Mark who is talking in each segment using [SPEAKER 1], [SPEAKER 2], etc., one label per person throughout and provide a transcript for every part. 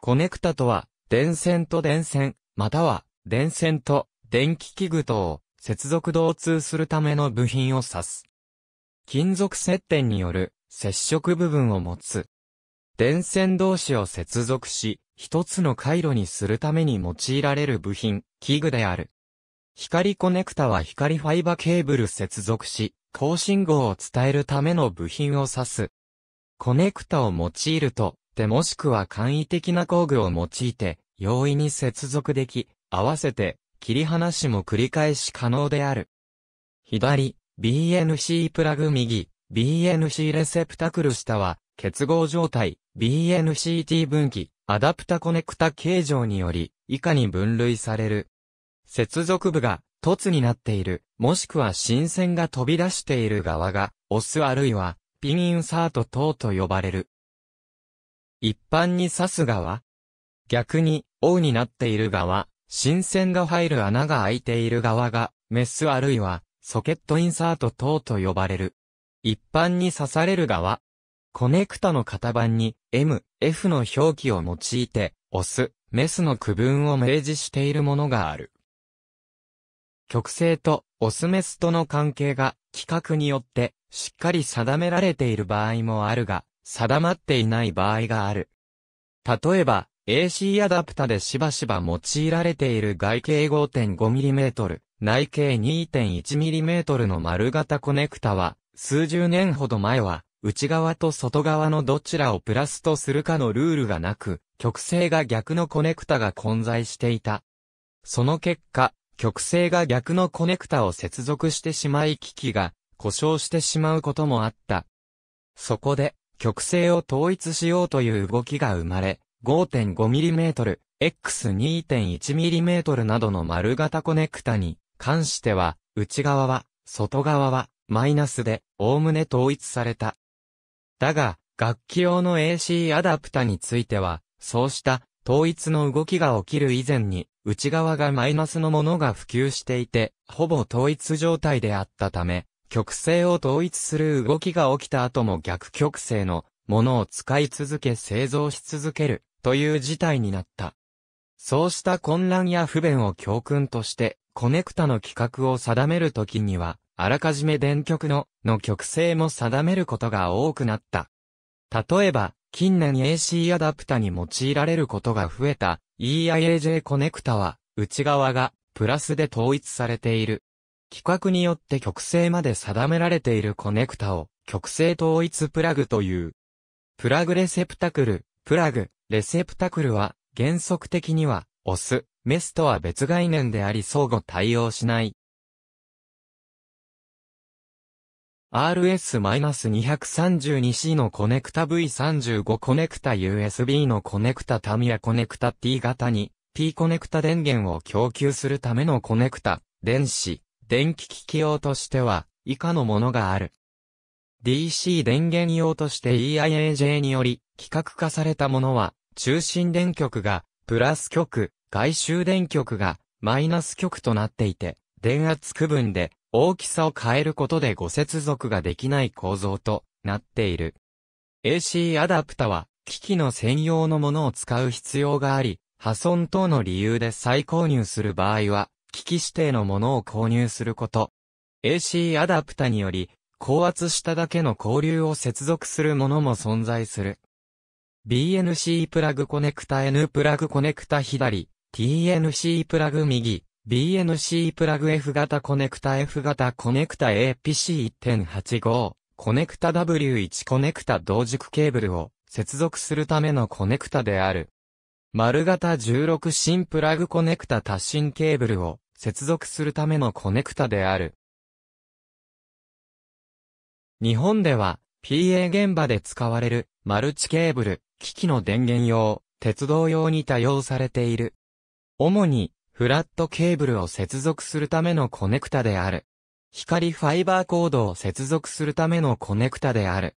[SPEAKER 1] コネクタとは、電線と電線、または、電線と電気器具等を接続導通するための部品を指す。金属接点による接触部分を持つ。電線同士を接続し、一つの回路にするために用いられる部品、器具である。光コネクタは光ファイバケーブル接続し、高信号を伝えるための部品を指す。コネクタを用いると、ってもしくは簡易的な工具を用いて、容易に接続でき、合わせて、切り離しも繰り返し可能である。左、BNC プラグ右、BNC レセプタクル下は、結合状態、BNCT 分岐、アダプタコネクタ形状により、以下に分類される。接続部が、凸になっている、もしくは新線が飛び出している側が、オスあるいは、ピンインサート等と呼ばれる。一般に刺す側逆に、王になっている側、新鮮が入る穴が開いている側が、メスあるいは、ソケットインサート等と呼ばれる。一般に刺される側、コネクタの型番に M、F の表記を用いて、オス、メスの区分を明示しているものがある。極性とオスメスとの関係が規格によってしっかり定められている場合もあるが、定まっていない場合がある。例えば、AC アダプタでしばしば用いられている外径 5.5mm、内径 2.1mm の丸型コネクタは、数十年ほど前は、内側と外側のどちらをプラスとするかのルールがなく、極性が逆のコネクタが混在していた。その結果、極性が逆のコネクタを接続してしまい機器が故障してしまうこともあった。そこで、曲線を統一しようという動きが生まれ、5.5mm、X2.1mm などの丸型コネクタに関しては、内側は、外側は、マイナスで、おおむね統一された。だが、楽器用の AC アダプタについては、そうした統一の動きが起きる以前に、内側がマイナスのものが普及していて、ほぼ統一状態であったため、極性を統一する動きが起きた後も逆極性のものを使い続け製造し続けるという事態になった。そうした混乱や不便を教訓として、コネクタの規格を定めるときには、あらかじめ電極の、の極性も定めることが多くなった。例えば、近年 AC アダプタに用いられることが増えた EIAJ コネクタは、内側がプラスで統一されている。規格によって極性まで定められているコネクタを極性統一プラグという。プラグレセプタクル、プラグ、レセプタクルは原則的にはオス、メスとは別概念であり相互対応しない。RS-232C のコネクタ V35 コネクタ USB のコネクタタミヤコネクタ T 型に T コネクタ電源を供給するためのコネクタ、電子。電気機器用としては、以下のものがある。DC 電源用として EIAJ により、規格化されたものは、中心電極が、プラス極、外周電極が、マイナス極となっていて、電圧区分で、大きさを変えることでご接続ができない構造となっている。AC アダプタは、機器の専用のものを使う必要があり、破損等の理由で再購入する場合は、機器指定のものを購入すること。AC アダプタにより、高圧しただけの交流を接続するものも存在する。BNC プラグコネクタ N プラグコネクタ左、TNC プラグ右、BNC プラグ F 型コネクタ F 型コネクタ APC1.85、コネクタ W1 コネクタ同軸ケーブルを接続するためのコネクタである。丸型16新プラグコネクタ多芯ケーブルを接続するためのコネクタである。日本では PA 現場で使われるマルチケーブル、機器の電源用、鉄道用に多用されている。主にフラットケーブルを接続するためのコネクタである。光ファイバーコードを接続するためのコネクタである。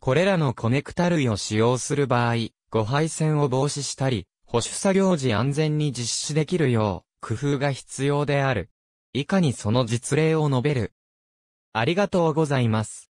[SPEAKER 1] これらのコネクタ類を使用する場合、誤配線を防止したり、保守作業時安全に実施できるよう、工夫が必要である。以下にその実例を述べる。ありがとうございます。